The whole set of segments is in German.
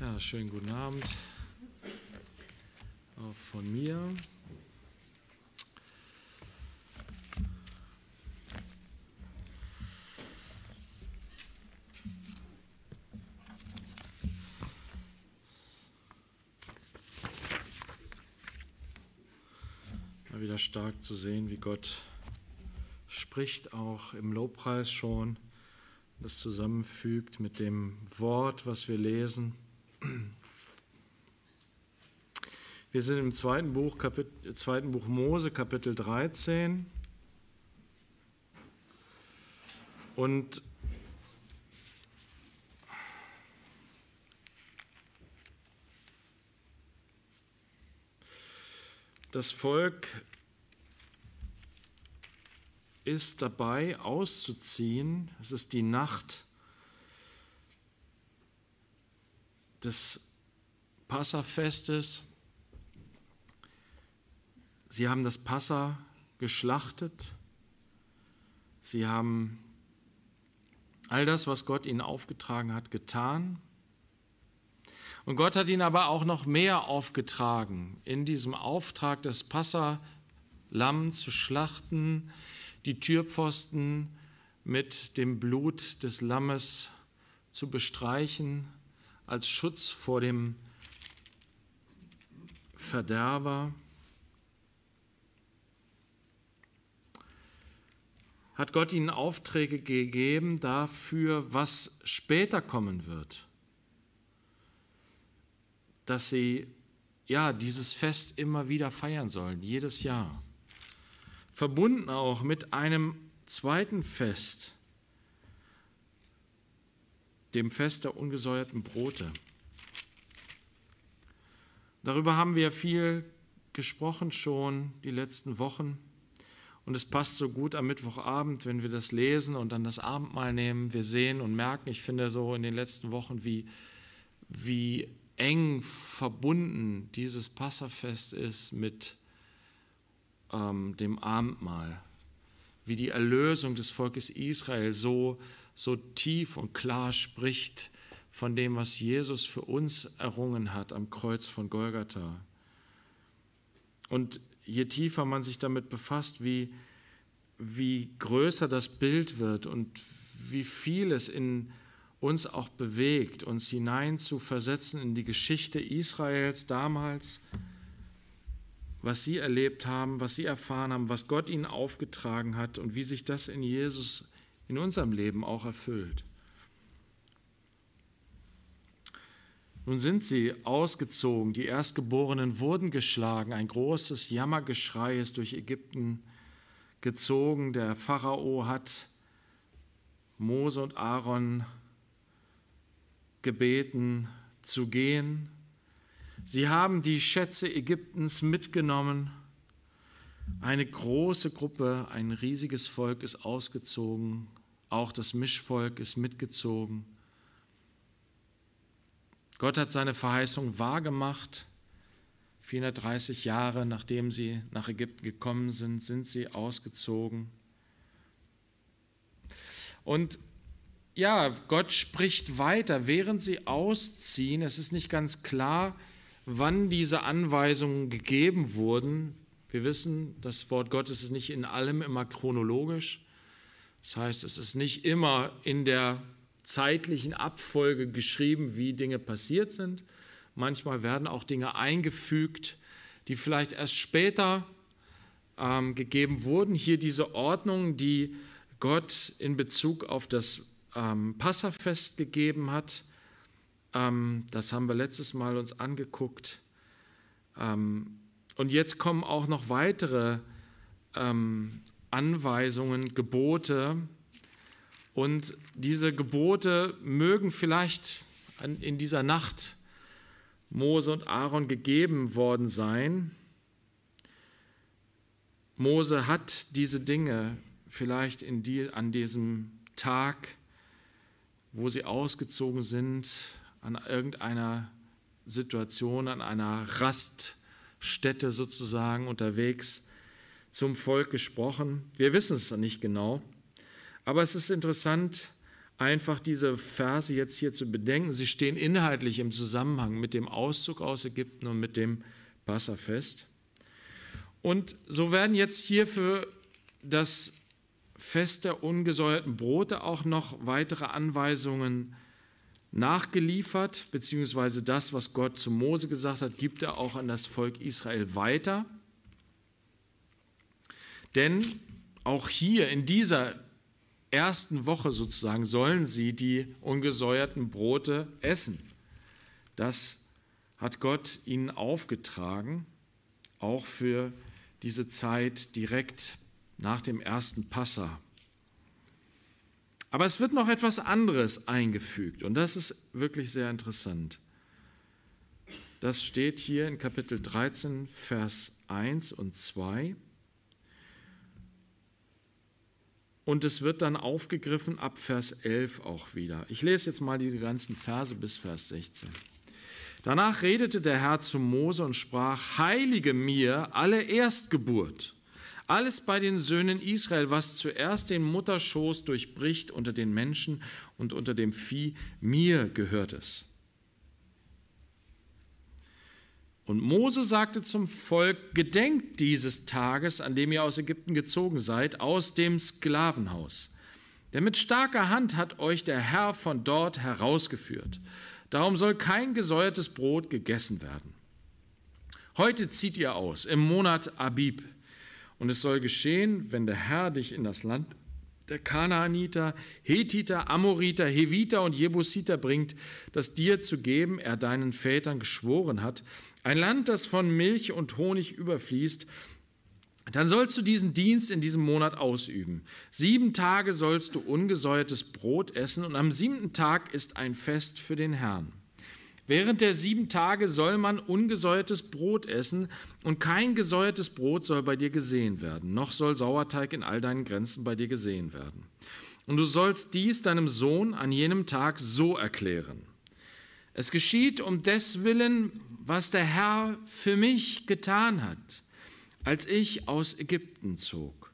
Ja, schönen guten Abend auch von mir. Mal wieder stark zu sehen, wie Gott spricht, auch im Lobpreis schon, das zusammenfügt mit dem Wort, was wir lesen wir sind im zweiten Buch, Kapit zweiten Buch Mose, Kapitel 13. Und das Volk ist dabei auszuziehen. Es ist die Nacht des Passafestes. Sie haben das Passa geschlachtet. Sie haben all das, was Gott ihnen aufgetragen hat, getan. Und Gott hat ihnen aber auch noch mehr aufgetragen. In diesem Auftrag, das Passa-Lamm zu schlachten, die Türpfosten mit dem Blut des Lammes zu bestreichen, als Schutz vor dem Verderber. Hat Gott ihnen Aufträge gegeben dafür, was später kommen wird? Dass sie ja dieses Fest immer wieder feiern sollen, jedes Jahr. Verbunden auch mit einem zweiten Fest, dem Fest der ungesäuerten Brote. Darüber haben wir viel gesprochen schon die letzten Wochen. Und es passt so gut am Mittwochabend, wenn wir das lesen und dann das Abendmahl nehmen. Wir sehen und merken, ich finde so in den letzten Wochen, wie, wie eng verbunden dieses Passafest ist mit ähm, dem Abendmahl. Wie die Erlösung des Volkes Israel so so tief und klar spricht von dem, was Jesus für uns errungen hat am Kreuz von Golgatha. Und je tiefer man sich damit befasst, wie, wie größer das Bild wird und wie viel es in uns auch bewegt, uns hinein zu versetzen in die Geschichte Israels damals, was sie erlebt haben, was sie erfahren haben, was Gott ihnen aufgetragen hat und wie sich das in Jesus in unserem Leben auch erfüllt. Nun sind sie ausgezogen, die Erstgeborenen wurden geschlagen, ein großes Jammergeschrei ist durch Ägypten gezogen, der Pharao hat Mose und Aaron gebeten zu gehen. Sie haben die Schätze Ägyptens mitgenommen. Eine große Gruppe, ein riesiges Volk ist ausgezogen auch das Mischvolk ist mitgezogen. Gott hat seine Verheißung wahrgemacht. 430 Jahre nachdem sie nach Ägypten gekommen sind, sind sie ausgezogen. Und ja, Gott spricht weiter, während sie ausziehen. Es ist nicht ganz klar, wann diese Anweisungen gegeben wurden. Wir wissen, das Wort Gottes ist nicht in allem immer chronologisch. Das heißt, es ist nicht immer in der zeitlichen Abfolge geschrieben, wie Dinge passiert sind. Manchmal werden auch Dinge eingefügt, die vielleicht erst später ähm, gegeben wurden. Hier diese Ordnung, die Gott in Bezug auf das ähm, Passafest gegeben hat. Ähm, das haben wir letztes Mal uns angeguckt. Ähm, und jetzt kommen auch noch weitere ähm, Anweisungen, Gebote. Und diese Gebote mögen vielleicht in dieser Nacht Mose und Aaron gegeben worden sein. Mose hat diese Dinge vielleicht die, an diesem Tag, wo sie ausgezogen sind, an irgendeiner Situation, an einer Raststätte sozusagen unterwegs zum Volk gesprochen. Wir wissen es nicht genau. Aber es ist interessant, einfach diese Verse jetzt hier zu bedenken. Sie stehen inhaltlich im Zusammenhang mit dem Auszug aus Ägypten und mit dem Passafest. Und so werden jetzt hier für das Fest der ungesäuerten Brote auch noch weitere Anweisungen nachgeliefert, beziehungsweise das, was Gott zu Mose gesagt hat, gibt er auch an das Volk Israel weiter. Denn auch hier in dieser ersten Woche sozusagen sollen sie die ungesäuerten Brote essen. Das hat Gott ihnen aufgetragen, auch für diese Zeit direkt nach dem ersten Passa. Aber es wird noch etwas anderes eingefügt und das ist wirklich sehr interessant. Das steht hier in Kapitel 13, Vers 1 und 2. Und es wird dann aufgegriffen ab Vers 11 auch wieder. Ich lese jetzt mal diese ganzen Verse bis Vers 16. Danach redete der Herr zu Mose und sprach, heilige mir alle Erstgeburt, alles bei den Söhnen Israel, was zuerst den Mutterschoß durchbricht unter den Menschen und unter dem Vieh, mir gehört es. Und Mose sagte zum Volk, gedenkt dieses Tages, an dem ihr aus Ägypten gezogen seid, aus dem Sklavenhaus. Denn mit starker Hand hat euch der Herr von dort herausgeführt. Darum soll kein gesäuertes Brot gegessen werden. Heute zieht ihr aus, im Monat Abib. Und es soll geschehen, wenn der Herr dich in das Land der Kanaaniter, Hethiter, Amoriter, Heviter und Jebusiter bringt, das dir zu geben er deinen Vätern geschworen hat, ein Land, das von Milch und Honig überfließt, dann sollst du diesen Dienst in diesem Monat ausüben. Sieben Tage sollst du ungesäuertes Brot essen und am siebten Tag ist ein Fest für den Herrn. Während der sieben Tage soll man ungesäuertes Brot essen und kein gesäuertes Brot soll bei dir gesehen werden, noch soll Sauerteig in all deinen Grenzen bei dir gesehen werden. Und du sollst dies deinem Sohn an jenem Tag so erklären. Es geschieht um des Willen, was der Herr für mich getan hat, als ich aus Ägypten zog.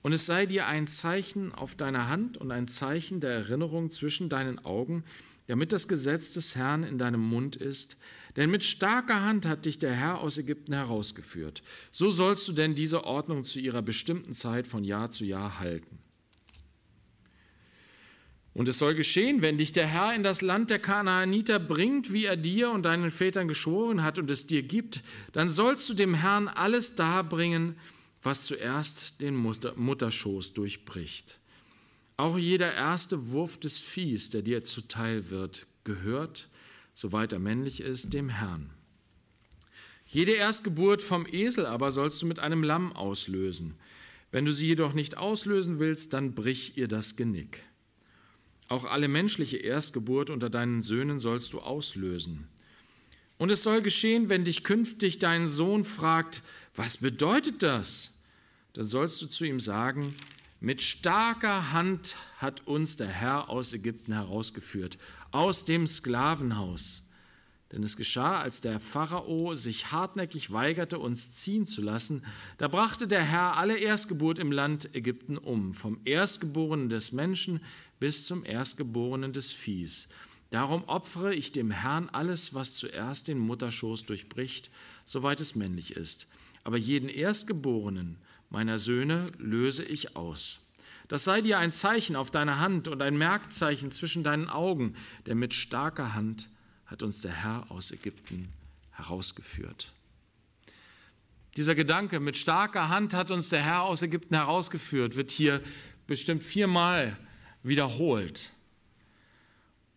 Und es sei dir ein Zeichen auf deiner Hand und ein Zeichen der Erinnerung zwischen deinen Augen, damit das Gesetz des Herrn in deinem Mund ist. Denn mit starker Hand hat dich der Herr aus Ägypten herausgeführt. So sollst du denn diese Ordnung zu ihrer bestimmten Zeit von Jahr zu Jahr halten. Und es soll geschehen, wenn dich der Herr in das Land der Kanaaniter bringt, wie er dir und deinen Vätern geschworen hat und es dir gibt, dann sollst du dem Herrn alles darbringen, was zuerst den Mutterschoß durchbricht. Auch jeder erste Wurf des Viehs, der dir zuteil wird, gehört, soweit er männlich ist, dem Herrn. Jede Erstgeburt vom Esel aber sollst du mit einem Lamm auslösen. Wenn du sie jedoch nicht auslösen willst, dann brich ihr das Genick. Auch alle menschliche Erstgeburt unter deinen Söhnen sollst du auslösen. Und es soll geschehen, wenn dich künftig dein Sohn fragt, was bedeutet das? Dann sollst du zu ihm sagen, mit starker Hand hat uns der Herr aus Ägypten herausgeführt, aus dem Sklavenhaus. Denn es geschah, als der Pharao sich hartnäckig weigerte, uns ziehen zu lassen, da brachte der Herr alle Erstgeburt im Land Ägypten um, vom Erstgeborenen des Menschen bis zum Erstgeborenen des Viehs. Darum opfere ich dem Herrn alles, was zuerst den Mutterschoß durchbricht, soweit es männlich ist. Aber jeden Erstgeborenen meiner Söhne löse ich aus. Das sei dir ein Zeichen auf deiner Hand und ein Merkzeichen zwischen deinen Augen, denn mit starker Hand hat uns der Herr aus Ägypten herausgeführt. Dieser Gedanke, mit starker Hand hat uns der Herr aus Ägypten herausgeführt, wird hier bestimmt viermal wiederholt.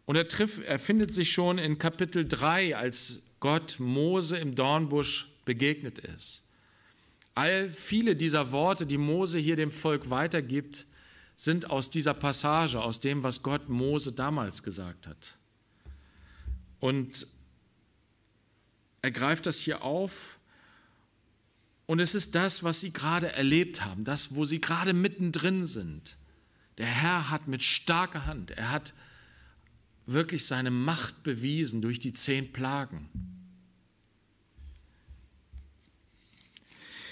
Und er, trifft, er findet sich schon in Kapitel 3, als Gott Mose im Dornbusch begegnet ist. All viele dieser Worte, die Mose hier dem Volk weitergibt, sind aus dieser Passage, aus dem, was Gott Mose damals gesagt hat. Und er greift das hier auf und es ist das, was sie gerade erlebt haben, das, wo sie gerade mittendrin sind. Der Herr hat mit starker Hand, er hat wirklich seine Macht bewiesen durch die zehn Plagen.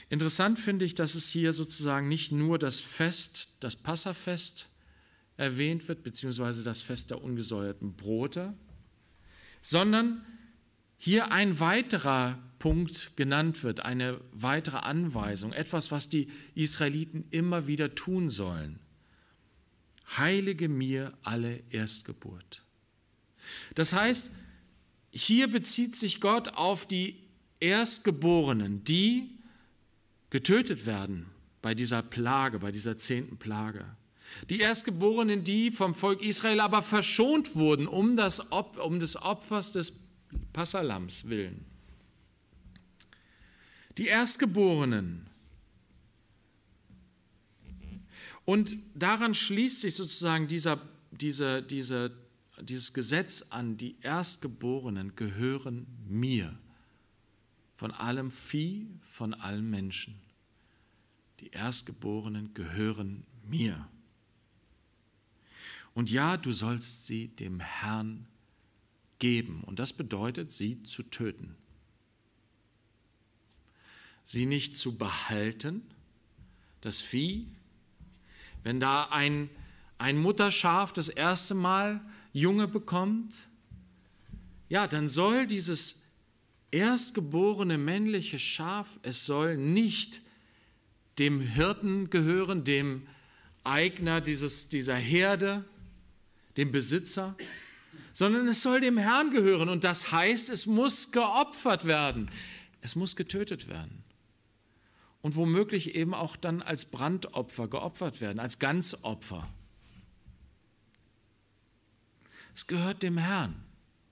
Interessant finde ich, dass es hier sozusagen nicht nur das Fest, das Passafest erwähnt wird, beziehungsweise das Fest der ungesäuerten Brote, sondern hier ein weiterer Punkt genannt wird, eine weitere Anweisung, etwas, was die Israeliten immer wieder tun sollen heilige mir alle Erstgeburt. Das heißt, hier bezieht sich Gott auf die Erstgeborenen, die getötet werden bei dieser Plage, bei dieser zehnten Plage. Die Erstgeborenen, die vom Volk Israel aber verschont wurden, um, das Op um des Opfers des Passalams willen. Die Erstgeborenen, Und daran schließt sich sozusagen dieser, diese, diese, dieses Gesetz an, die Erstgeborenen gehören mir, von allem Vieh, von allen Menschen. Die Erstgeborenen gehören mir. Und ja, du sollst sie dem Herrn geben. Und das bedeutet, sie zu töten. Sie nicht zu behalten, das Vieh wenn da ein, ein Mutterschaf das erste Mal Junge bekommt, ja, dann soll dieses erstgeborene männliche Schaf, es soll nicht dem Hirten gehören, dem Eigner dieses, dieser Herde, dem Besitzer, sondern es soll dem Herrn gehören. Und das heißt, es muss geopfert werden. Es muss getötet werden und womöglich eben auch dann als Brandopfer geopfert werden, als Ganzopfer. Es gehört dem Herrn,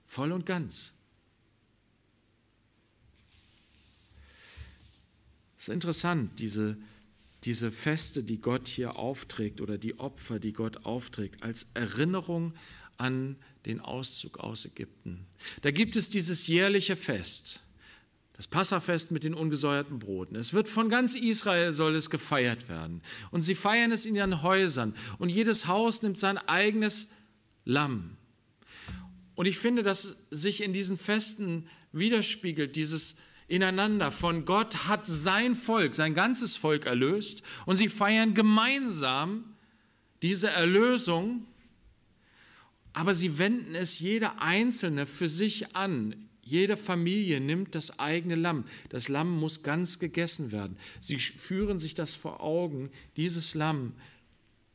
voll und ganz. Es ist interessant, diese, diese Feste, die Gott hier aufträgt oder die Opfer, die Gott aufträgt, als Erinnerung an den Auszug aus Ägypten. Da gibt es dieses jährliche Fest das Passafest mit den ungesäuerten Broten. Es wird von ganz Israel soll es gefeiert werden. Und sie feiern es in ihren Häusern. Und jedes Haus nimmt sein eigenes Lamm. Und ich finde, dass sich in diesen Festen widerspiegelt dieses Ineinander von Gott hat sein Volk, sein ganzes Volk erlöst. Und sie feiern gemeinsam diese Erlösung. Aber sie wenden es jeder Einzelne für sich an jede Familie nimmt das eigene Lamm. Das Lamm muss ganz gegessen werden. Sie führen sich das vor Augen. Dieses Lamm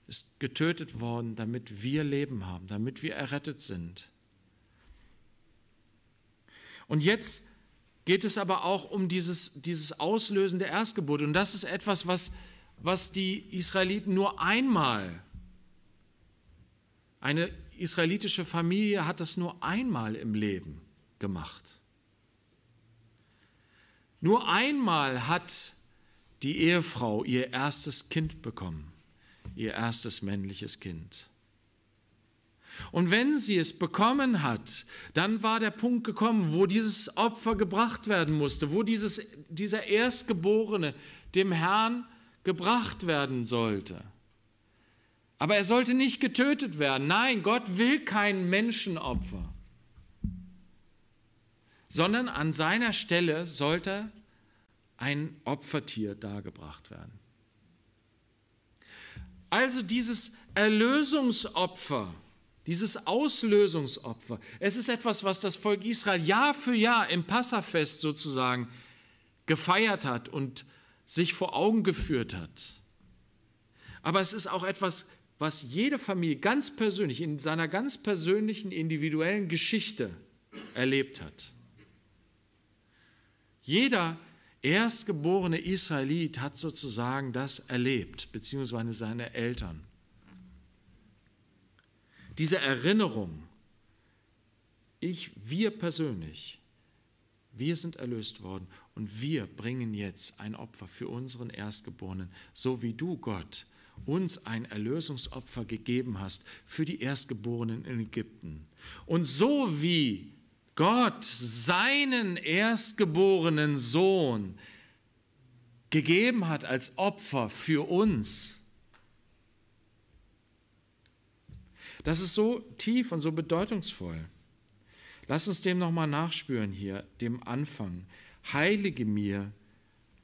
ist getötet worden, damit wir Leben haben, damit wir errettet sind. Und jetzt geht es aber auch um dieses, dieses Auslösen der Erstgeburt. Und das ist etwas, was, was die Israeliten nur einmal, eine israelitische Familie hat das nur einmal im Leben gemacht. Nur einmal hat die Ehefrau ihr erstes Kind bekommen, ihr erstes männliches Kind. Und wenn sie es bekommen hat, dann war der Punkt gekommen, wo dieses Opfer gebracht werden musste, wo dieses, dieser Erstgeborene dem Herrn gebracht werden sollte. Aber er sollte nicht getötet werden. Nein, Gott will kein Menschenopfer sondern an seiner Stelle sollte ein Opfertier dargebracht werden. Also dieses Erlösungsopfer, dieses Auslösungsopfer, es ist etwas, was das Volk Israel Jahr für Jahr im Passafest sozusagen gefeiert hat und sich vor Augen geführt hat. Aber es ist auch etwas, was jede Familie ganz persönlich, in seiner ganz persönlichen, individuellen Geschichte erlebt hat. Jeder erstgeborene Israelit hat sozusagen das erlebt, beziehungsweise seine Eltern. Diese Erinnerung, ich, wir persönlich, wir sind erlöst worden und wir bringen jetzt ein Opfer für unseren Erstgeborenen, so wie du, Gott, uns ein Erlösungsopfer gegeben hast für die Erstgeborenen in Ägypten. Und so wie Gott seinen erstgeborenen Sohn gegeben hat als Opfer für uns. Das ist so tief und so bedeutungsvoll. Lass uns dem nochmal nachspüren hier, dem Anfang. Heilige mir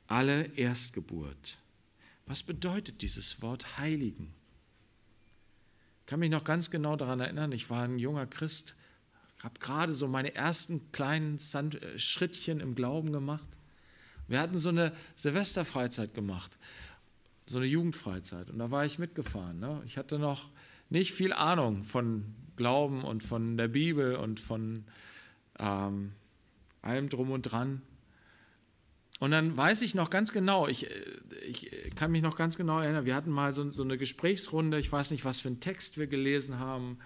alle Erstgeburt. Was bedeutet dieses Wort heiligen? Ich kann mich noch ganz genau daran erinnern, ich war ein junger Christ ich habe gerade so meine ersten kleinen Sand äh, Schrittchen im Glauben gemacht. Wir hatten so eine Silvesterfreizeit gemacht, so eine Jugendfreizeit. Und da war ich mitgefahren. Ne? Ich hatte noch nicht viel Ahnung von Glauben und von der Bibel und von ähm, allem drum und dran. Und dann weiß ich noch ganz genau, ich, äh, ich kann mich noch ganz genau erinnern, wir hatten mal so, so eine Gesprächsrunde, ich weiß nicht, was für einen Text wir gelesen haben,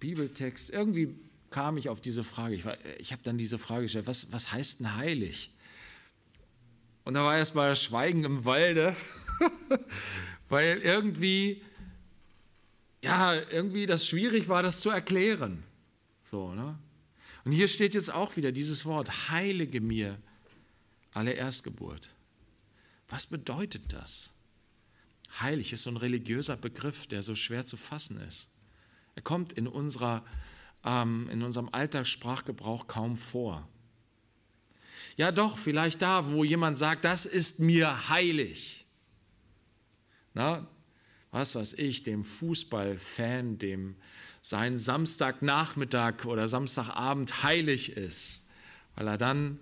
Bibeltext, irgendwie kam ich auf diese Frage. Ich, ich habe dann diese Frage gestellt, was, was heißt denn heilig? Und da war erst mal Schweigen im Walde, weil irgendwie, ja, irgendwie das schwierig war, das zu erklären. So, ne? Und hier steht jetzt auch wieder dieses Wort, heilige mir alle Erstgeburt. Was bedeutet das? Heilig ist so ein religiöser Begriff, der so schwer zu fassen ist. Er kommt in unserer ähm, in unserem Alltagssprachgebrauch kaum vor. Ja doch, vielleicht da, wo jemand sagt, das ist mir heilig. Na, was weiß ich, dem Fußballfan, dem sein Samstagnachmittag oder Samstagabend heilig ist, weil er dann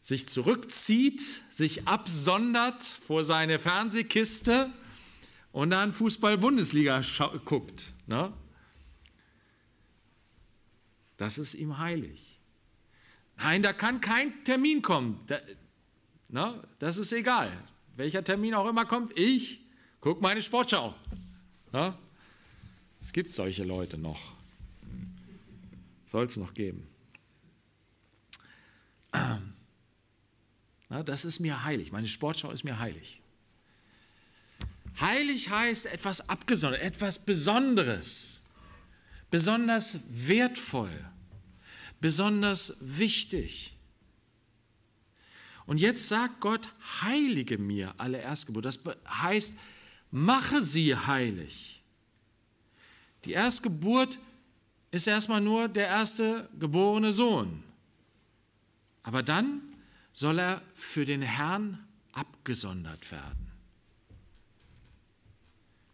sich zurückzieht, sich absondert vor seine Fernsehkiste und dann Fußball-Bundesliga guckt. Ne? Das ist ihm heilig. Nein, da kann kein Termin kommen. Da, na, das ist egal. Welcher Termin auch immer kommt, ich gucke meine Sportschau. Na? Es gibt solche Leute noch. Soll es noch geben. Na, das ist mir heilig. Meine Sportschau ist mir heilig. Heilig heißt etwas abgesondert, etwas Besonderes besonders wertvoll, besonders wichtig. Und jetzt sagt Gott, heilige mir alle Erstgeburt. Das heißt, mache sie heilig. Die Erstgeburt ist erstmal nur der erste geborene Sohn. Aber dann soll er für den Herrn abgesondert werden.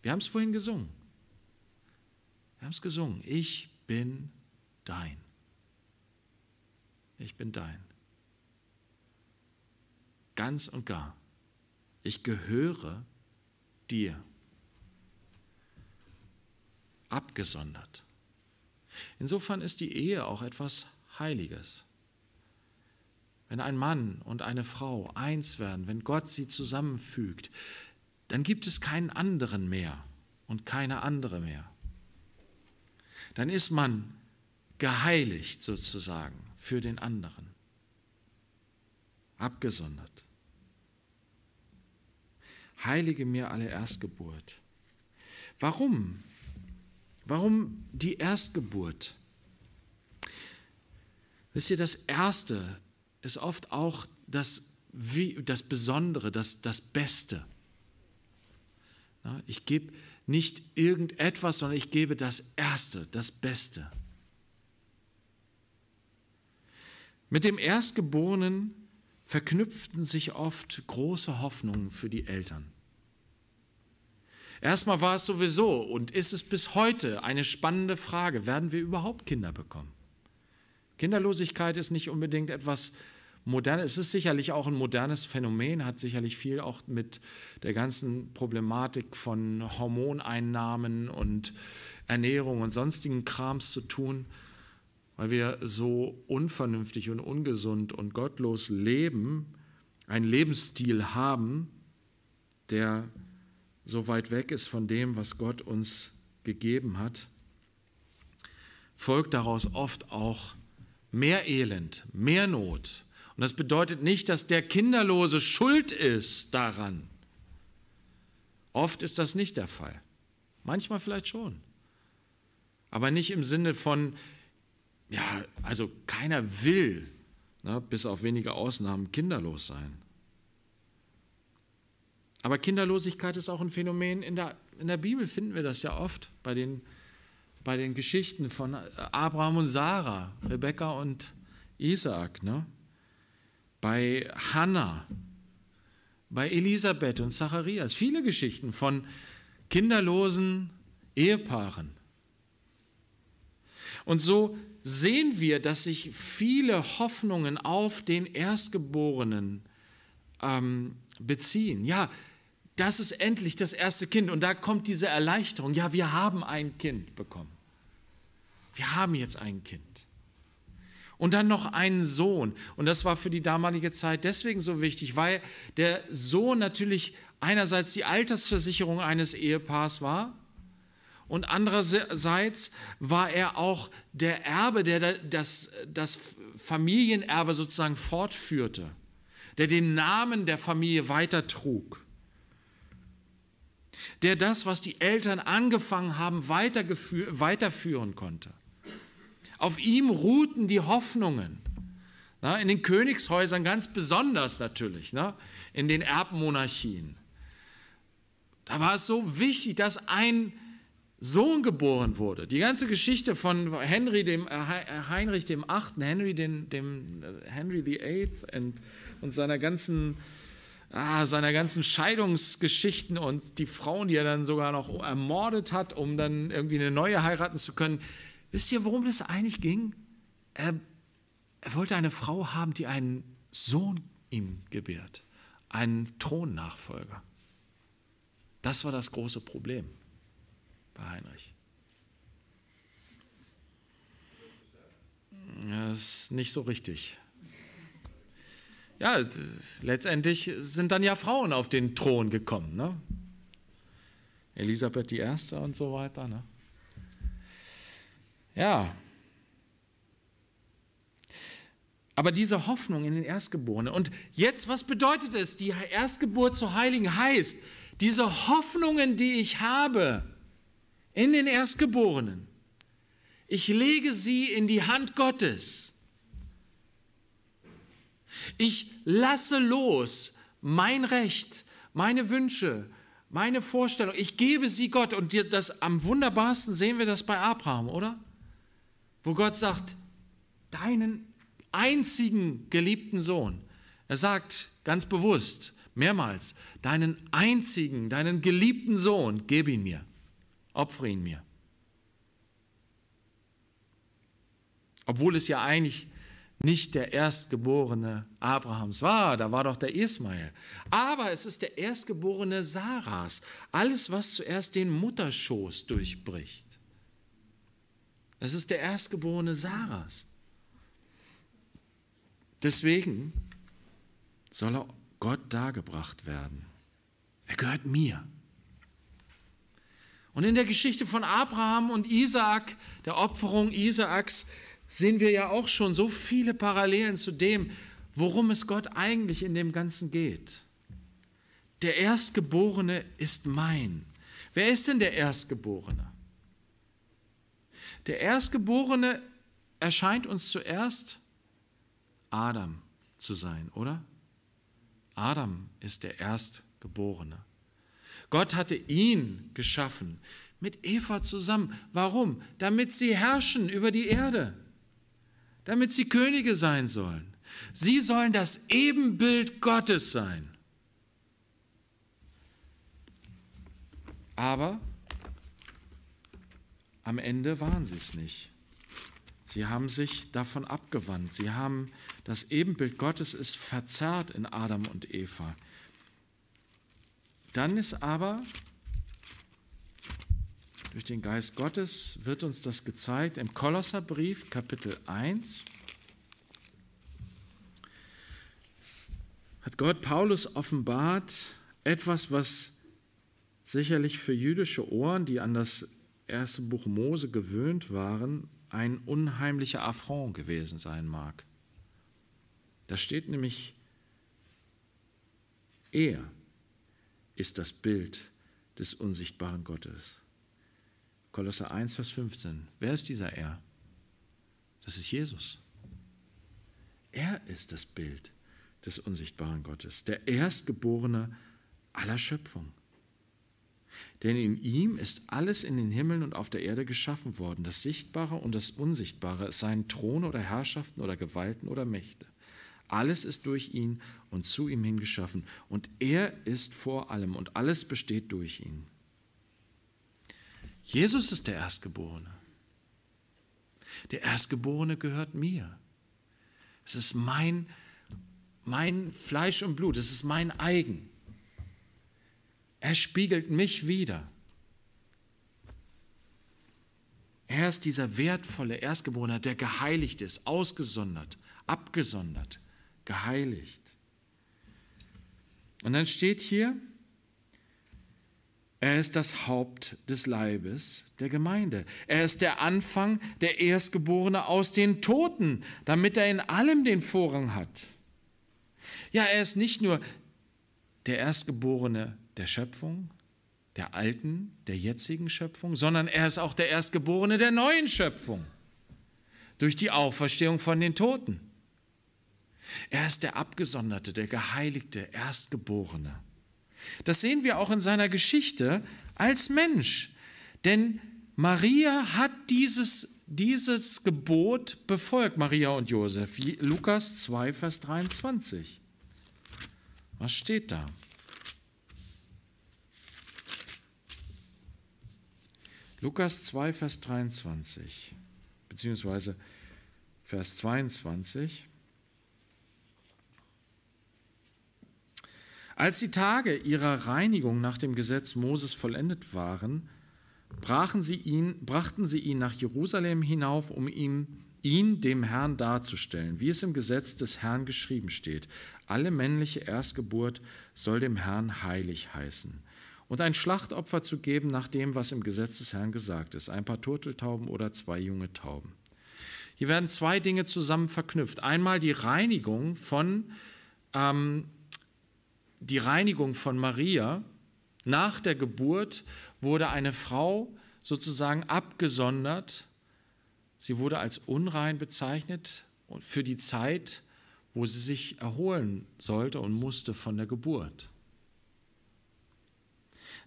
Wir haben es vorhin gesungen. Wir haben es gesungen. Ich bin dein. Ich bin dein. Ganz und gar. Ich gehöre dir. Abgesondert. Insofern ist die Ehe auch etwas Heiliges. Wenn ein Mann und eine Frau eins werden, wenn Gott sie zusammenfügt, dann gibt es keinen anderen mehr und keine andere mehr dann ist man geheiligt sozusagen für den anderen, abgesondert. Heilige mir alle Erstgeburt. Warum? Warum die Erstgeburt? Wisst ihr, das Erste ist oft auch das, das Besondere, das, das Beste. Ich gebe nicht irgendetwas, sondern ich gebe das Erste, das Beste. Mit dem Erstgeborenen verknüpften sich oft große Hoffnungen für die Eltern. Erstmal war es sowieso und ist es bis heute eine spannende Frage, werden wir überhaupt Kinder bekommen? Kinderlosigkeit ist nicht unbedingt etwas moderne, es ist sicherlich auch ein modernes Phänomen, hat sicherlich viel auch mit der ganzen Problematik von Hormoneinnahmen und Ernährung und sonstigen Krams zu tun, weil wir so unvernünftig und ungesund und gottlos leben, einen Lebensstil haben, der so weit weg ist von dem, was Gott uns gegeben hat, folgt daraus oft auch mehr Elend, mehr Not, und das bedeutet nicht, dass der Kinderlose schuld ist daran. Oft ist das nicht der Fall. Manchmal vielleicht schon. Aber nicht im Sinne von, ja, also keiner will, ne, bis auf wenige Ausnahmen, kinderlos sein. Aber Kinderlosigkeit ist auch ein Phänomen. In der, in der Bibel finden wir das ja oft bei den, bei den Geschichten von Abraham und Sarah, Rebekka und Isaac. Ne? bei Hannah, bei Elisabeth und Zacharias, viele Geschichten von kinderlosen Ehepaaren. Und so sehen wir, dass sich viele Hoffnungen auf den Erstgeborenen ähm, beziehen. Ja, das ist endlich das erste Kind. Und da kommt diese Erleichterung. Ja, wir haben ein Kind bekommen. Wir haben jetzt ein Kind. Und dann noch einen Sohn. Und das war für die damalige Zeit deswegen so wichtig, weil der Sohn natürlich einerseits die Altersversicherung eines Ehepaars war und andererseits war er auch der Erbe, der das, das Familienerbe sozusagen fortführte, der den Namen der Familie weitertrug der das, was die Eltern angefangen haben, weiterführen konnte. Auf ihm ruhten die Hoffnungen. Na, in den Königshäusern ganz besonders natürlich, na, in den Erbmonarchien. Da war es so wichtig, dass ein Sohn geboren wurde. Die ganze Geschichte von Henry dem, äh, äh, Heinrich dem Achten, Henry dem, dem äh, Henry VIII und, und seiner ganzen ah, seiner ganzen Scheidungsgeschichten und die Frauen, die er dann sogar noch ermordet hat, um dann irgendwie eine neue heiraten zu können. Wisst ihr, worum es eigentlich ging? Er, er wollte eine Frau haben, die einen Sohn ihm gebärt, einen Thronnachfolger. Das war das große Problem bei Heinrich. Das ist nicht so richtig. Ja, letztendlich sind dann ja Frauen auf den Thron gekommen. Ne? Elisabeth I. und so weiter. Ne? Ja. Aber diese Hoffnung in den Erstgeborenen. Und jetzt, was bedeutet es? Die Erstgeburt zu Heiligen heißt, diese Hoffnungen, die ich habe in den Erstgeborenen, ich lege sie in die Hand Gottes. Ich lasse los mein Recht, meine Wünsche, meine Vorstellung. Ich gebe sie Gott. Und das am wunderbarsten sehen wir das bei Abraham, oder? wo Gott sagt, deinen einzigen geliebten Sohn. Er sagt ganz bewusst, mehrmals, deinen einzigen, deinen geliebten Sohn, gib ihn mir, opfere ihn mir. Obwohl es ja eigentlich nicht der Erstgeborene Abrahams war, da war doch der Ismael. Aber es ist der Erstgeborene Saras, alles, was zuerst den Mutterschoß durchbricht. Es ist der Erstgeborene Sarahs. Deswegen soll er Gott dargebracht werden. Er gehört mir. Und in der Geschichte von Abraham und Isaak, der Opferung Isaaks, sehen wir ja auch schon so viele Parallelen zu dem, worum es Gott eigentlich in dem Ganzen geht. Der Erstgeborene ist mein. Wer ist denn der Erstgeborene? Der Erstgeborene erscheint uns zuerst Adam zu sein, oder? Adam ist der Erstgeborene. Gott hatte ihn geschaffen, mit Eva zusammen. Warum? Damit sie herrschen über die Erde, damit sie Könige sein sollen. Sie sollen das Ebenbild Gottes sein. Aber am Ende waren sie es nicht. Sie haben sich davon abgewandt. Sie haben das Ebenbild Gottes ist verzerrt in Adam und Eva. Dann ist aber durch den Geist Gottes wird uns das gezeigt im Kolosserbrief Kapitel 1. Hat Gott Paulus offenbart etwas, was sicherlich für jüdische Ohren, die an das erste Buch Mose gewöhnt waren, ein unheimlicher Affront gewesen sein mag. Da steht nämlich, er ist das Bild des unsichtbaren Gottes. Kolosser 1, Vers 15. Wer ist dieser Er? Das ist Jesus. Er ist das Bild des unsichtbaren Gottes, der Erstgeborene aller Schöpfung. Denn in ihm ist alles in den Himmeln und auf der Erde geschaffen worden, das Sichtbare und das Unsichtbare, es seien Throne oder Herrschaften oder Gewalten oder Mächte. Alles ist durch ihn und zu ihm hingeschaffen und er ist vor allem und alles besteht durch ihn. Jesus ist der Erstgeborene. Der Erstgeborene gehört mir. Es ist mein, mein Fleisch und Blut, es ist mein eigen. Er spiegelt mich wieder. Er ist dieser wertvolle Erstgeborene, der geheiligt ist, ausgesondert, abgesondert, geheiligt. Und dann steht hier, er ist das Haupt des Leibes der Gemeinde. Er ist der Anfang, der Erstgeborene aus den Toten, damit er in allem den Vorrang hat. Ja, er ist nicht nur der Erstgeborene der Schöpfung, der alten, der jetzigen Schöpfung, sondern er ist auch der Erstgeborene der neuen Schöpfung durch die Auferstehung von den Toten. Er ist der Abgesonderte, der geheiligte, Erstgeborene. Das sehen wir auch in seiner Geschichte als Mensch. Denn Maria hat dieses, dieses Gebot befolgt, Maria und Josef. Lukas 2, Vers 23. Was steht da? Lukas 2, Vers 23, beziehungsweise Vers 22. Als die Tage ihrer Reinigung nach dem Gesetz Moses vollendet waren, brachen sie ihn, brachten sie ihn nach Jerusalem hinauf, um ihm ihn dem Herrn darzustellen, wie es im Gesetz des Herrn geschrieben steht. Alle männliche Erstgeburt soll dem Herrn heilig heißen. Und ein Schlachtopfer zu geben nach dem, was im Gesetz des Herrn gesagt ist, ein paar Turteltauben oder zwei junge Tauben. Hier werden zwei Dinge zusammen verknüpft. Einmal die Reinigung von, ähm, die Reinigung von Maria. Nach der Geburt wurde eine Frau sozusagen abgesondert. Sie wurde als unrein bezeichnet und für die Zeit, wo sie sich erholen sollte und musste von der Geburt.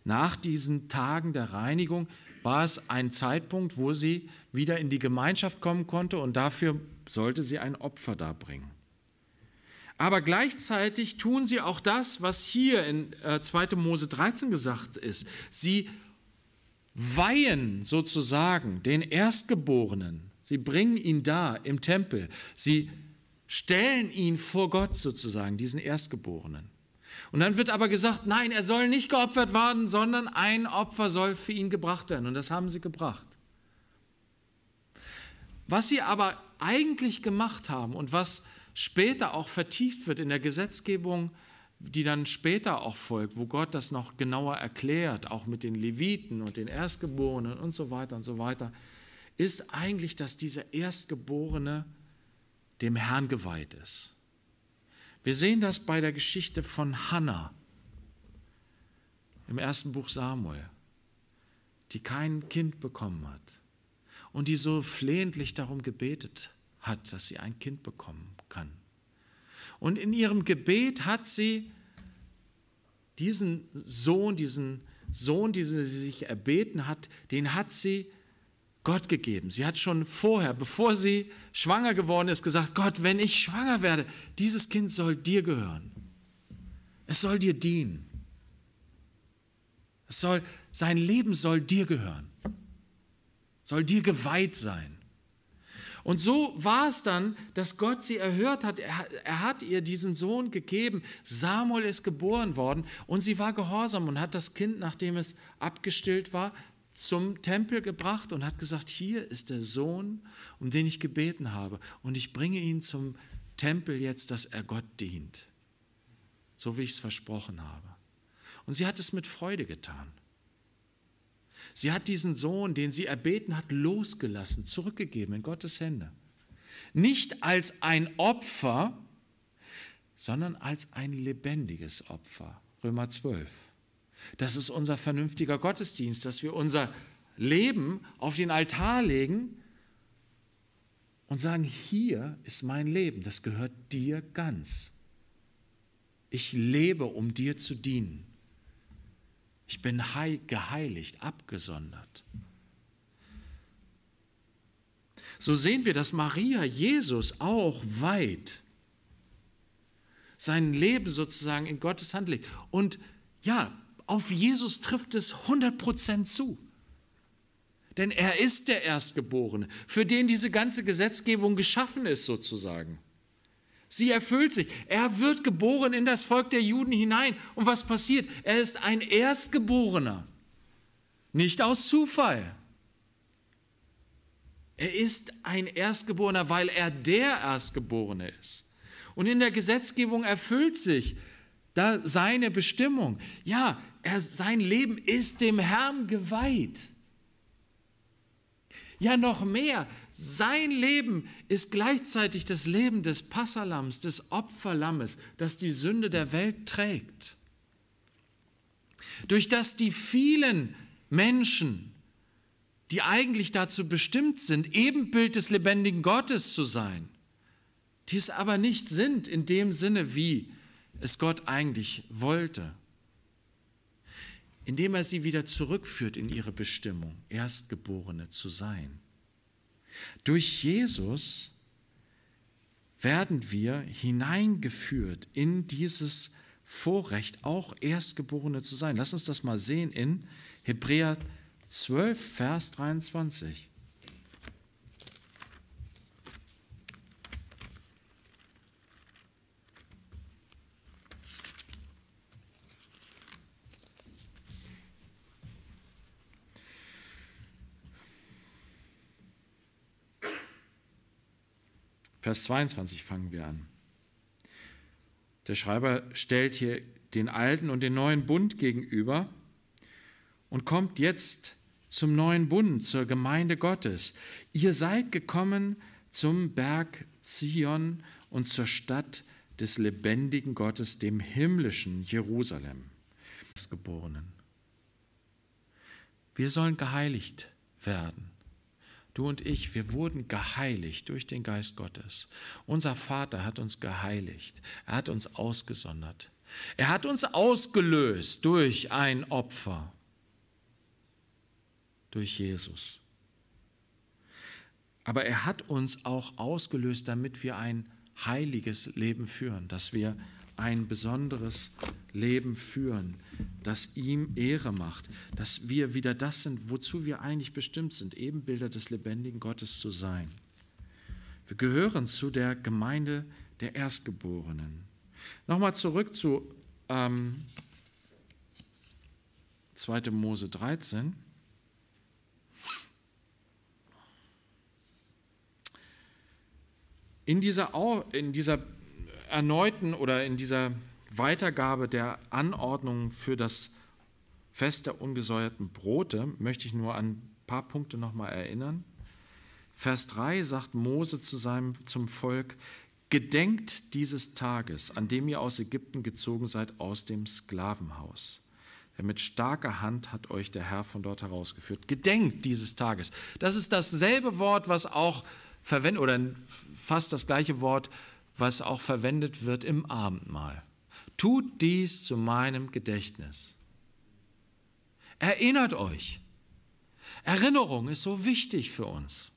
Nach diesen Tagen der Reinigung war es ein Zeitpunkt, wo sie wieder in die Gemeinschaft kommen konnte und dafür sollte sie ein Opfer darbringen. Aber gleichzeitig tun sie auch das, was hier in 2. Äh, Mose 13 gesagt ist. Sie weihen sozusagen den Erstgeborenen. Sie bringen ihn da im Tempel. Sie stellen ihn vor Gott sozusagen, diesen Erstgeborenen. Und dann wird aber gesagt, nein, er soll nicht geopfert werden, sondern ein Opfer soll für ihn gebracht werden. Und das haben sie gebracht. Was sie aber eigentlich gemacht haben und was später auch vertieft wird in der Gesetzgebung, die dann später auch folgt, wo Gott das noch genauer erklärt, auch mit den Leviten und den Erstgeborenen und so weiter und so weiter, ist eigentlich, dass dieser Erstgeborene dem Herrn geweiht ist. Wir sehen das bei der Geschichte von Hannah im ersten Buch Samuel, die kein Kind bekommen hat und die so flehentlich darum gebetet hat, dass sie ein Kind bekommen kann. Und in ihrem Gebet hat sie diesen Sohn, diesen Sohn, den sie sich erbeten hat, den hat sie Gott gegeben. Sie hat schon vorher, bevor sie schwanger geworden ist, gesagt, Gott, wenn ich schwanger werde, dieses Kind soll dir gehören. Es soll dir dienen. Es soll, sein Leben soll dir gehören. Soll dir geweiht sein. Und so war es dann, dass Gott sie erhört hat. Er, er, hat ihr diesen Sohn gegeben. Samuel ist geboren worden und sie war gehorsam und hat das Kind, nachdem es abgestillt war, zum Tempel gebracht und hat gesagt, hier ist der Sohn, um den ich gebeten habe. Und ich bringe ihn zum Tempel jetzt, dass er Gott dient. So wie ich es versprochen habe. Und sie hat es mit Freude getan. Sie hat diesen Sohn, den sie erbeten hat, losgelassen, zurückgegeben in Gottes Hände. Nicht als ein Opfer, sondern als ein lebendiges Opfer. Römer 12. Das ist unser vernünftiger Gottesdienst, dass wir unser Leben auf den Altar legen und sagen, hier ist mein Leben, das gehört dir ganz. Ich lebe, um dir zu dienen. Ich bin geheiligt, abgesondert. So sehen wir, dass Maria Jesus auch weit sein Leben sozusagen in Gottes Hand legt. Und ja, auf Jesus trifft es 100% zu. Denn er ist der Erstgeborene, für den diese ganze Gesetzgebung geschaffen ist sozusagen. Sie erfüllt sich. Er wird geboren in das Volk der Juden hinein. Und was passiert? Er ist ein Erstgeborener. Nicht aus Zufall. Er ist ein Erstgeborener, weil er der Erstgeborene ist. Und in der Gesetzgebung erfüllt sich da seine Bestimmung. Ja, er, sein Leben ist dem Herrn geweiht. Ja, noch mehr. Sein Leben ist gleichzeitig das Leben des Passalamms, des Opferlammes, das die Sünde der Welt trägt. Durch das die vielen Menschen, die eigentlich dazu bestimmt sind, Ebenbild des lebendigen Gottes zu sein, die es aber nicht sind in dem Sinne, wie es Gott eigentlich wollte indem er sie wieder zurückführt in ihre Bestimmung, Erstgeborene zu sein. Durch Jesus werden wir hineingeführt in dieses Vorrecht, auch Erstgeborene zu sein. Lass uns das mal sehen in Hebräer 12, Vers 23. Vers 22 fangen wir an. Der Schreiber stellt hier den alten und den neuen Bund gegenüber und kommt jetzt zum neuen Bund, zur Gemeinde Gottes. Ihr seid gekommen zum Berg Zion und zur Stadt des lebendigen Gottes, dem himmlischen Jerusalem, des Geborenen. Wir sollen geheiligt werden. Du und ich, wir wurden geheiligt durch den Geist Gottes. Unser Vater hat uns geheiligt. Er hat uns ausgesondert. Er hat uns ausgelöst durch ein Opfer. Durch Jesus. Aber er hat uns auch ausgelöst, damit wir ein heiliges Leben führen, dass wir ein besonderes Leben führen, das ihm Ehre macht, dass wir wieder das sind, wozu wir eigentlich bestimmt sind, Ebenbilder des lebendigen Gottes zu sein. Wir gehören zu der Gemeinde der Erstgeborenen. Nochmal zurück zu ähm, 2. Mose 13. In dieser, in dieser erneuten oder in dieser Weitergabe der Anordnungen für das Fest der ungesäuerten Brote möchte ich nur an ein paar Punkte nochmal erinnern. Vers 3 sagt Mose zu seinem, zum Volk, Gedenkt dieses Tages, an dem ihr aus Ägypten gezogen seid, aus dem Sklavenhaus. Denn mit starker Hand hat euch der Herr von dort herausgeführt. Gedenkt dieses Tages. Das ist dasselbe Wort, was auch verwendet oder fast das gleiche Wort was auch verwendet wird im Abendmahl. Tut dies zu meinem Gedächtnis. Erinnert euch. Erinnerung ist so wichtig für uns.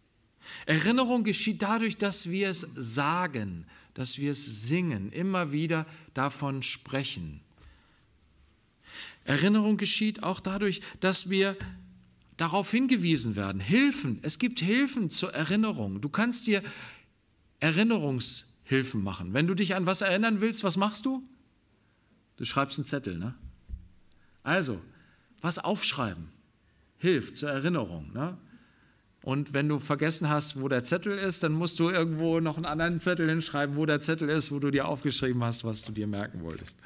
Erinnerung geschieht dadurch, dass wir es sagen, dass wir es singen, immer wieder davon sprechen. Erinnerung geschieht auch dadurch, dass wir darauf hingewiesen werden. Hilfen, es gibt Hilfen zur Erinnerung. Du kannst dir Erinnerungs Hilfen machen. Wenn du dich an was erinnern willst, was machst du? Du schreibst einen Zettel, ne? Also, was aufschreiben hilft zur Erinnerung, ne? Und wenn du vergessen hast, wo der Zettel ist, dann musst du irgendwo noch einen anderen Zettel hinschreiben, wo der Zettel ist, wo du dir aufgeschrieben hast, was du dir merken wolltest.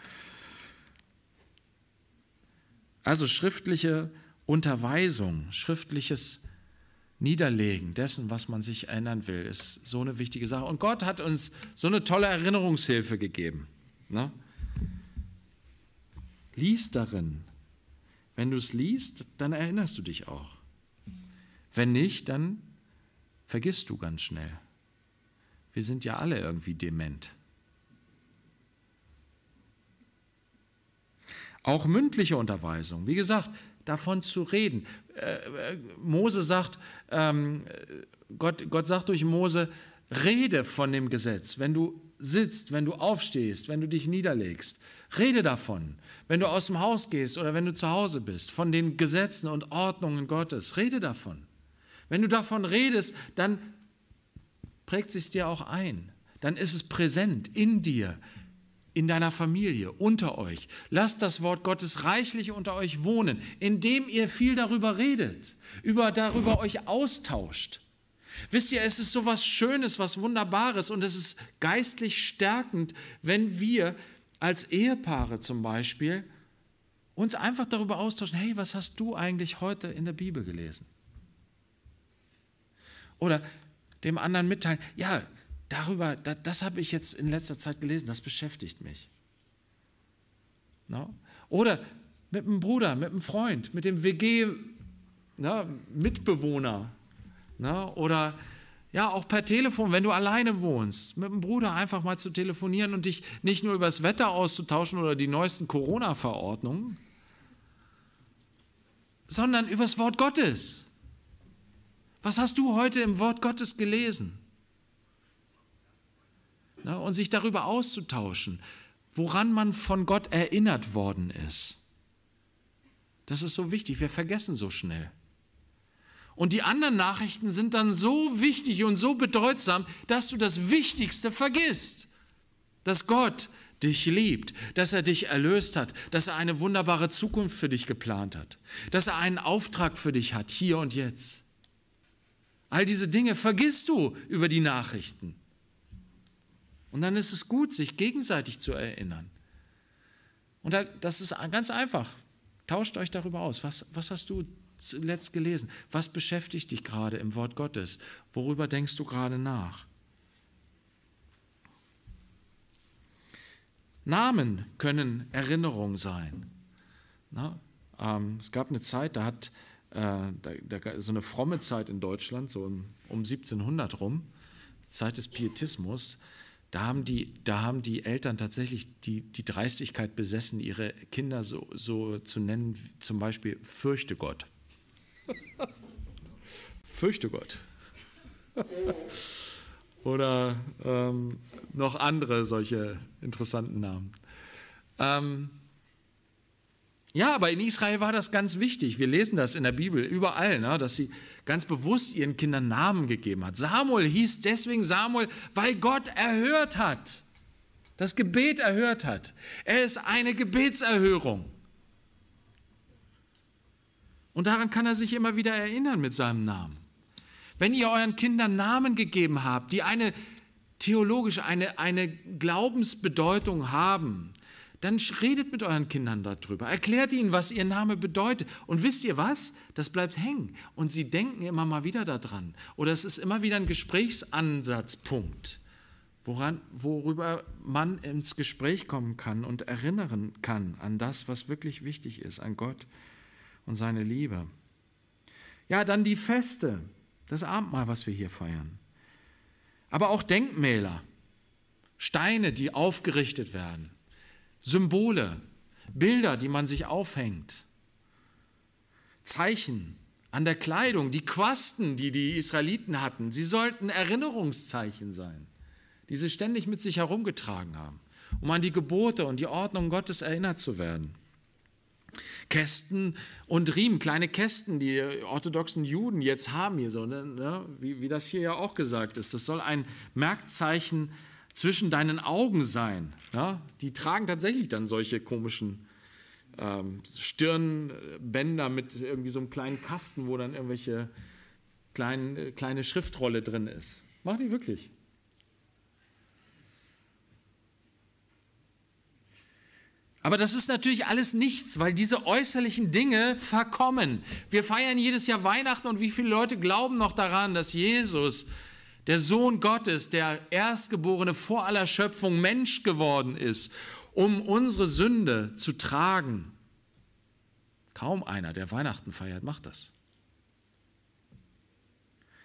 Also schriftliche Unterweisung, schriftliches Niederlegen dessen, was man sich ändern will, ist so eine wichtige Sache. Und Gott hat uns so eine tolle Erinnerungshilfe gegeben. Ne? Lies darin. Wenn du es liest, dann erinnerst du dich auch. Wenn nicht, dann vergisst du ganz schnell. Wir sind ja alle irgendwie dement. Auch mündliche Unterweisung. Wie gesagt, davon zu reden. Äh, äh, Mose sagt, ähm, Gott, Gott sagt durch Mose, rede von dem Gesetz, wenn du sitzt, wenn du aufstehst, wenn du dich niederlegst. Rede davon, wenn du aus dem Haus gehst oder wenn du zu Hause bist, von den Gesetzen und Ordnungen Gottes. Rede davon. Wenn du davon redest, dann prägt sich dir auch ein. Dann ist es präsent in dir in deiner Familie, unter euch. Lasst das Wort Gottes reichlich unter euch wohnen, indem ihr viel darüber redet, über, darüber euch austauscht. Wisst ihr, es ist so was Schönes, was Wunderbares und es ist geistlich stärkend, wenn wir als Ehepaare zum Beispiel uns einfach darüber austauschen, hey, was hast du eigentlich heute in der Bibel gelesen? Oder dem anderen mitteilen, ja, darüber, das, das habe ich jetzt in letzter Zeit gelesen, das beschäftigt mich. No? Oder mit einem Bruder, mit einem Freund, mit dem WG-Mitbewohner. No? Oder ja, auch per Telefon, wenn du alleine wohnst, mit einem Bruder einfach mal zu telefonieren und dich nicht nur über das Wetter auszutauschen oder die neuesten Corona-Verordnungen, sondern über das Wort Gottes. Was hast du heute im Wort Gottes gelesen? Ne, und sich darüber auszutauschen, woran man von Gott erinnert worden ist. Das ist so wichtig, wir vergessen so schnell. Und die anderen Nachrichten sind dann so wichtig und so bedeutsam, dass du das Wichtigste vergisst, dass Gott dich liebt, dass er dich erlöst hat, dass er eine wunderbare Zukunft für dich geplant hat, dass er einen Auftrag für dich hat, hier und jetzt. All diese Dinge vergisst du über die Nachrichten. Und dann ist es gut, sich gegenseitig zu erinnern. Und das ist ganz einfach. Tauscht euch darüber aus. Was, was hast du zuletzt gelesen? Was beschäftigt dich gerade im Wort Gottes? Worüber denkst du gerade nach? Namen können Erinnerung sein. Na, ähm, es gab eine Zeit, da hat äh, da, da, so eine fromme Zeit in Deutschland, so um, um 1700 rum, Zeit des Pietismus, da haben die, da haben die Eltern tatsächlich die, die Dreistigkeit besessen, ihre Kinder so, so zu nennen, zum Beispiel Fürchte Gott. Fürchte Gott. Oder ähm, noch andere solche interessanten Namen. Ähm, ja, aber in Israel war das ganz wichtig. Wir lesen das in der Bibel überall, ne, dass sie ganz bewusst ihren Kindern Namen gegeben hat. Samuel hieß deswegen Samuel, weil Gott erhört hat, das Gebet erhört hat. Er ist eine Gebetserhörung. Und daran kann er sich immer wieder erinnern mit seinem Namen. Wenn ihr euren Kindern Namen gegeben habt, die eine theologisch eine, eine Glaubensbedeutung haben, dann redet mit euren Kindern darüber. Erklärt ihnen, was ihr Name bedeutet. Und wisst ihr was? Das bleibt hängen. Und sie denken immer mal wieder daran. Oder es ist immer wieder ein Gesprächsansatzpunkt, woran, worüber man ins Gespräch kommen kann und erinnern kann an das, was wirklich wichtig ist, an Gott und seine Liebe. Ja, dann die Feste, das Abendmahl, was wir hier feiern. Aber auch Denkmäler, Steine, die aufgerichtet werden Symbole, Bilder, die man sich aufhängt, Zeichen an der Kleidung, die Quasten, die die Israeliten hatten, sie sollten Erinnerungszeichen sein, die sie ständig mit sich herumgetragen haben, um an die Gebote und die Ordnung Gottes erinnert zu werden. Kästen und Riemen, kleine Kästen, die orthodoxen Juden jetzt haben hier so, ne? ne wie, wie das hier ja auch gesagt ist. Das soll ein Merkzeichen sein zwischen deinen Augen sein. Ja? Die tragen tatsächlich dann solche komischen ähm, Stirnbänder mit irgendwie so einem kleinen Kasten, wo dann irgendwelche kleinen, äh, kleine Schriftrolle drin ist. Mach die wirklich. Aber das ist natürlich alles nichts, weil diese äußerlichen Dinge verkommen. Wir feiern jedes Jahr Weihnachten und wie viele Leute glauben noch daran, dass Jesus der Sohn Gottes, der Erstgeborene vor aller Schöpfung Mensch geworden ist, um unsere Sünde zu tragen. Kaum einer, der Weihnachten feiert, macht das.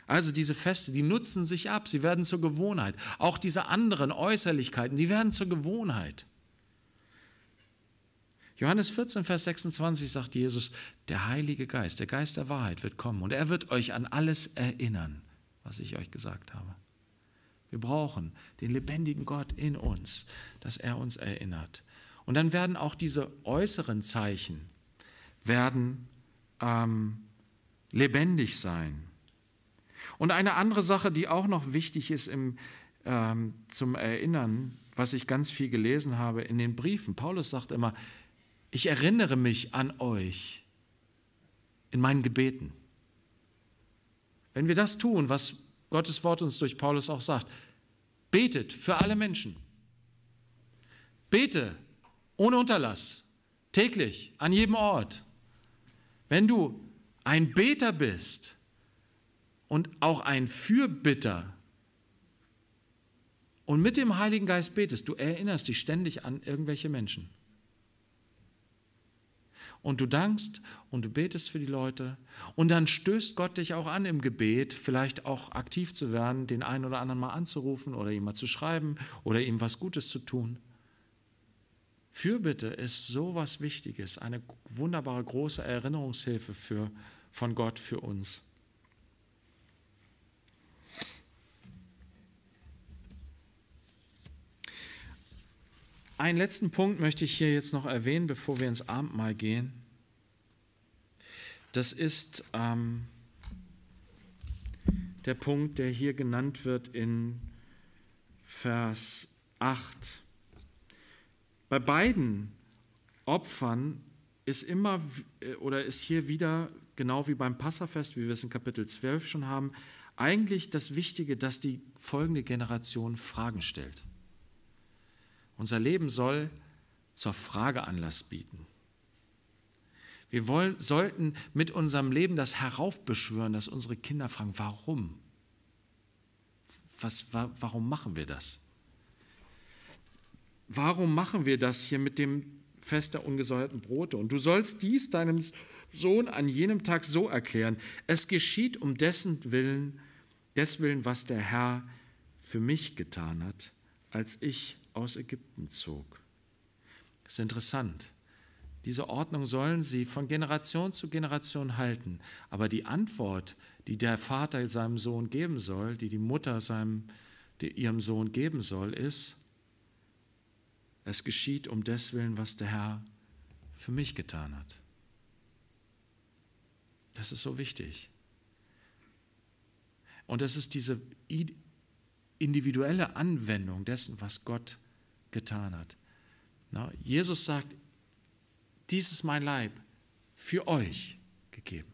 Also diese Feste, die nutzen sich ab, sie werden zur Gewohnheit. Auch diese anderen Äußerlichkeiten, die werden zur Gewohnheit. Johannes 14, Vers 26 sagt Jesus, der Heilige Geist, der Geist der Wahrheit wird kommen und er wird euch an alles erinnern was ich euch gesagt habe. Wir brauchen den lebendigen Gott in uns, dass er uns erinnert. Und dann werden auch diese äußeren Zeichen werden ähm, lebendig sein. Und eine andere Sache, die auch noch wichtig ist im, ähm, zum Erinnern, was ich ganz viel gelesen habe in den Briefen. Paulus sagt immer, ich erinnere mich an euch in meinen Gebeten. Wenn wir das tun, was Gottes Wort uns durch Paulus auch sagt, betet für alle Menschen. Bete ohne Unterlass, täglich, an jedem Ort. Wenn du ein Beter bist und auch ein Fürbitter und mit dem Heiligen Geist betest, du erinnerst dich ständig an irgendwelche Menschen und du dankst und du betest für die Leute und dann stößt Gott dich auch an im Gebet, vielleicht auch aktiv zu werden, den einen oder anderen mal anzurufen oder ihm mal zu schreiben oder ihm was Gutes zu tun. Fürbitte ist so was Wichtiges, eine wunderbare große Erinnerungshilfe für, von Gott für uns. Einen letzten Punkt möchte ich hier jetzt noch erwähnen, bevor wir ins Abendmahl gehen. Das ist ähm, der Punkt, der hier genannt wird in Vers 8. Bei beiden Opfern ist immer äh, oder ist hier wieder, genau wie beim Passafest, wie wir es in Kapitel 12 schon haben, eigentlich das Wichtige, dass die folgende Generation Fragen stellt. Unser Leben soll zur Frage Anlass bieten. Wir wollen, sollten mit unserem Leben das heraufbeschwören, dass unsere Kinder fragen, warum? Was, wa, warum machen wir das? Warum machen wir das hier mit dem Fest der ungesäuerten Brote? Und du sollst dies deinem Sohn an jenem Tag so erklären. Es geschieht um dessen Willen, des was der Herr für mich getan hat, als ich aus Ägypten zog. Das ist interessant. Diese Ordnung sollen sie von Generation zu Generation halten. Aber die Antwort, die der Vater seinem Sohn geben soll, die die Mutter seinem, die ihrem Sohn geben soll, ist, es geschieht um deswillen, was der Herr für mich getan hat. Das ist so wichtig. Und das ist diese individuelle Anwendung dessen, was Gott getan hat. Jesus sagt, dies ist mein Leib für euch gegeben.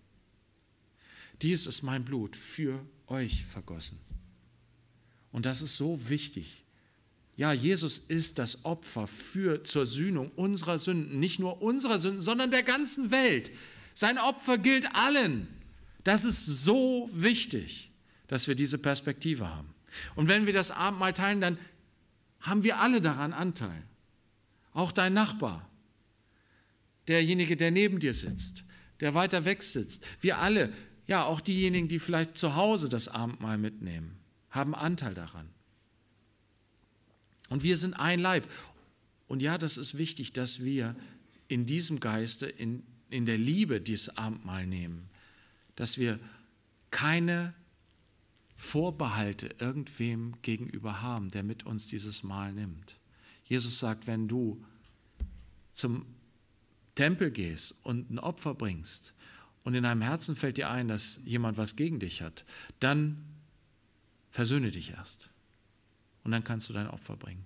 Dies ist mein Blut für euch vergossen. Und das ist so wichtig. Ja, Jesus ist das Opfer für zur Sühnung unserer Sünden, nicht nur unserer Sünden, sondern der ganzen Welt. Sein Opfer gilt allen. Das ist so wichtig, dass wir diese Perspektive haben. Und wenn wir das Abendmahl teilen, dann haben wir alle daran Anteil. Auch dein Nachbar, derjenige, der neben dir sitzt, der weiter weg sitzt. Wir alle, ja, auch diejenigen, die vielleicht zu Hause das Abendmahl mitnehmen, haben Anteil daran. Und wir sind ein Leib. Und ja, das ist wichtig, dass wir in diesem Geiste, in, in der Liebe dieses Abendmahl nehmen, dass wir keine Vorbehalte irgendwem gegenüber haben, der mit uns dieses Mal nimmt. Jesus sagt, wenn du zum Tempel gehst und ein Opfer bringst und in deinem Herzen fällt dir ein, dass jemand was gegen dich hat, dann versöhne dich erst und dann kannst du dein Opfer bringen.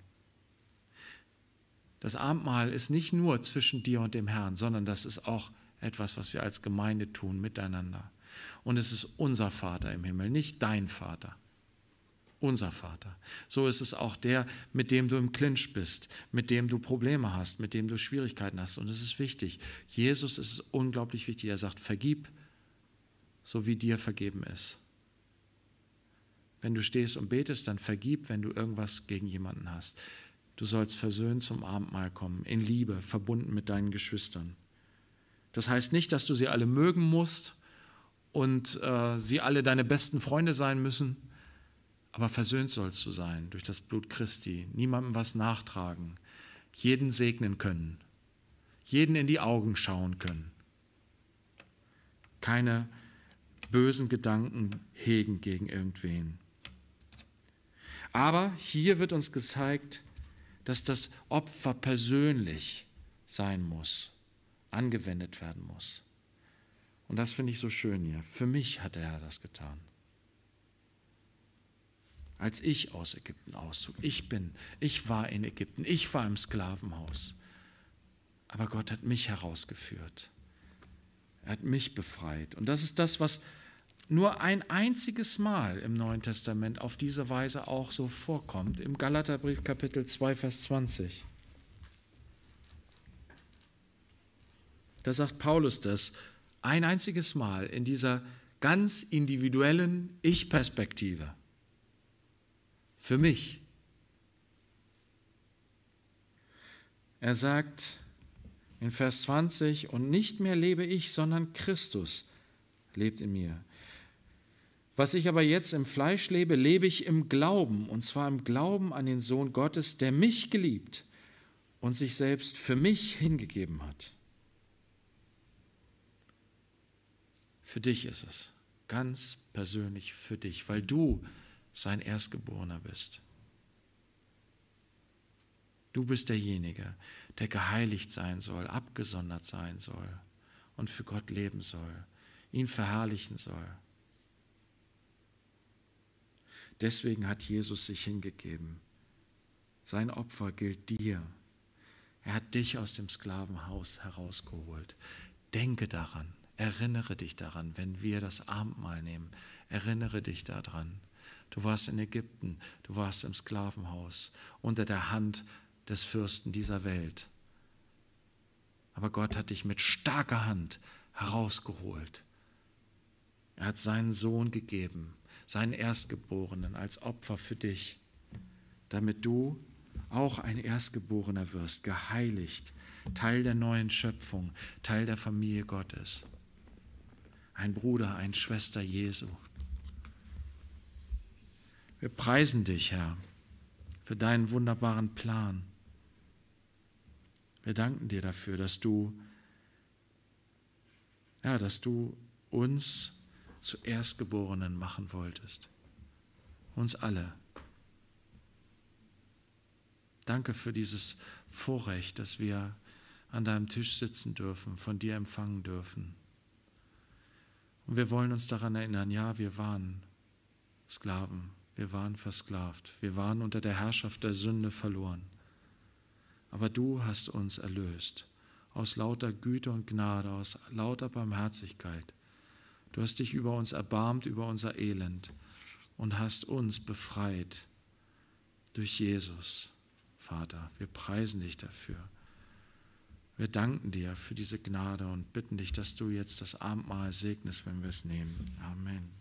Das Abendmahl ist nicht nur zwischen dir und dem Herrn, sondern das ist auch etwas, was wir als Gemeinde tun miteinander. Und es ist unser Vater im Himmel, nicht dein Vater. Unser Vater. So ist es auch der, mit dem du im Clinch bist, mit dem du Probleme hast, mit dem du Schwierigkeiten hast. Und es ist wichtig. Jesus ist unglaublich wichtig. Er sagt, vergib, so wie dir vergeben ist. Wenn du stehst und betest, dann vergib, wenn du irgendwas gegen jemanden hast. Du sollst versöhnt zum Abendmahl kommen, in Liebe, verbunden mit deinen Geschwistern. Das heißt nicht, dass du sie alle mögen musst und äh, sie alle deine besten Freunde sein müssen, aber versöhnt sollst du sein durch das Blut Christi, niemandem was nachtragen, jeden segnen können, jeden in die Augen schauen können, keine bösen Gedanken hegen gegen irgendwen. Aber hier wird uns gezeigt, dass das Opfer persönlich sein muss, angewendet werden muss. Und das finde ich so schön hier. Für mich hat der Herr das getan. Als ich aus Ägypten auszog, ich bin, ich war in Ägypten, ich war im Sklavenhaus. Aber Gott hat mich herausgeführt. Er hat mich befreit. Und das ist das, was nur ein einziges Mal im Neuen Testament auf diese Weise auch so vorkommt. Im Galaterbrief Kapitel 2, Vers 20. Da sagt Paulus das, ein einziges Mal in dieser ganz individuellen Ich-Perspektive. Für mich. Er sagt in Vers 20, und nicht mehr lebe ich, sondern Christus lebt in mir. Was ich aber jetzt im Fleisch lebe, lebe ich im Glauben, und zwar im Glauben an den Sohn Gottes, der mich geliebt und sich selbst für mich hingegeben hat. Für dich ist es. Ganz persönlich für dich, weil du sein Erstgeborener bist. Du bist derjenige, der geheiligt sein soll, abgesondert sein soll und für Gott leben soll, ihn verherrlichen soll. Deswegen hat Jesus sich hingegeben. Sein Opfer gilt dir. Er hat dich aus dem Sklavenhaus herausgeholt. Denke daran. Erinnere dich daran, wenn wir das Abendmahl nehmen. Erinnere dich daran. Du warst in Ägypten, du warst im Sklavenhaus, unter der Hand des Fürsten dieser Welt. Aber Gott hat dich mit starker Hand herausgeholt. Er hat seinen Sohn gegeben, seinen Erstgeborenen als Opfer für dich, damit du auch ein Erstgeborener wirst, geheiligt, Teil der neuen Schöpfung, Teil der Familie Gottes ein Bruder, eine Schwester Jesu. Wir preisen dich, Herr, für deinen wunderbaren Plan. Wir danken dir dafür, dass du, ja, dass du uns zu Erstgeborenen machen wolltest. Uns alle. Danke für dieses Vorrecht, dass wir an deinem Tisch sitzen dürfen, von dir empfangen dürfen. Und wir wollen uns daran erinnern, ja, wir waren Sklaven, wir waren versklavt, wir waren unter der Herrschaft der Sünde verloren. Aber du hast uns erlöst aus lauter Güte und Gnade, aus lauter Barmherzigkeit. Du hast dich über uns erbarmt, über unser Elend und hast uns befreit durch Jesus, Vater. Wir preisen dich dafür. Wir danken dir für diese Gnade und bitten dich, dass du jetzt das Abendmahl segnest, wenn wir es nehmen. Amen.